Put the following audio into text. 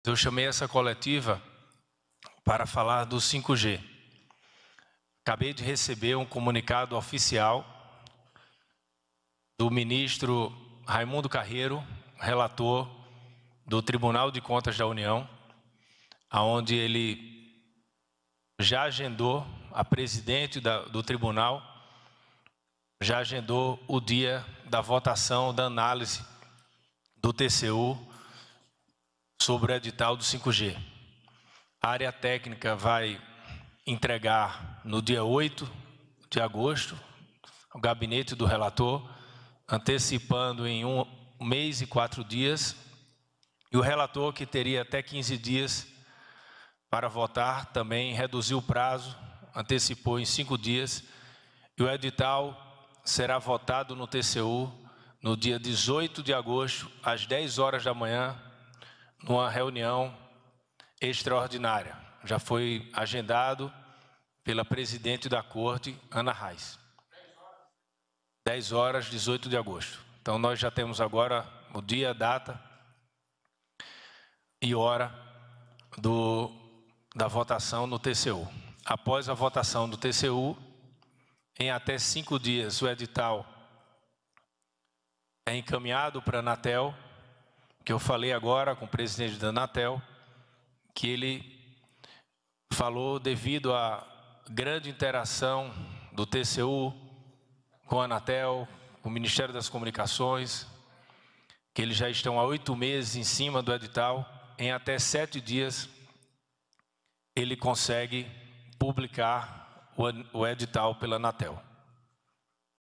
Então, eu chamei essa coletiva para falar do 5G. Acabei de receber um comunicado oficial do ministro Raimundo Carreiro, relator do Tribunal de Contas da União, aonde ele já agendou a presidente do tribunal já agendou o dia da votação da análise do TCU sobre o edital do 5G. A área técnica vai entregar no dia 8 de agosto o gabinete do relator, antecipando em um mês e quatro dias, e o relator, que teria até 15 dias para votar, também reduziu o prazo, antecipou em cinco dias, e o edital será votado no TCU no dia 18 de agosto, às 10 horas da manhã, numa reunião extraordinária. Já foi agendado pela presidente da corte, Ana Reis. 10 horas, 18 de agosto. Então nós já temos agora o dia, data e hora do, da votação no TCU. Após a votação do TCU, em até cinco dias o edital é encaminhado para a Anatel que eu falei agora com o presidente da Anatel, que ele falou devido à grande interação do TCU com a Anatel, com o Ministério das Comunicações, que eles já estão há oito meses em cima do edital, em até sete dias ele consegue publicar o edital pela Anatel.